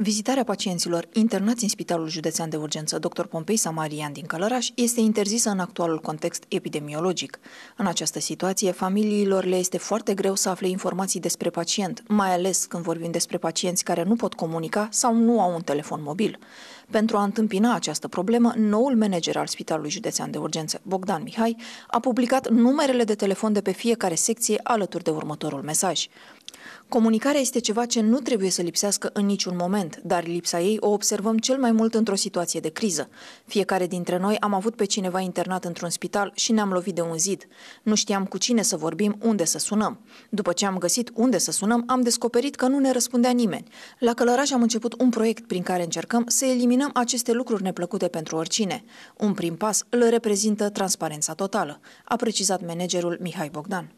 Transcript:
Vizitarea pacienților internați în Spitalul Județean de Urgență Dr. Pompei Samarian din Călăraș este interzisă în actualul context epidemiologic. În această situație, familiilor le este foarte greu să afle informații despre pacient, mai ales când vorbim despre pacienți care nu pot comunica sau nu au un telefon mobil. Pentru a întâmpina această problemă, noul manager al Spitalului Județean de Urgență, Bogdan Mihai, a publicat numerele de telefon de pe fiecare secție alături de următorul mesaj. Comunicarea este ceva ce nu trebuie să lipsească în niciun moment, prezent, dar lipsa ei o observăm cel mai mult într-o situație de criză. Fiecare dintre noi am avut pe cineva internat într-un spital și ne-am lovit de un zid. Nu știam cu cine să vorbim, unde să sunăm. După ce am găsit unde să sunăm, am descoperit că nu ne răspundea nimeni. La Călăraș am început un proiect prin care încercăm să eliminăm aceste lucruri neplăcute pentru oricine. Un prim pas îl reprezintă transparența totală, a precizat managerul Mihai Bogdan.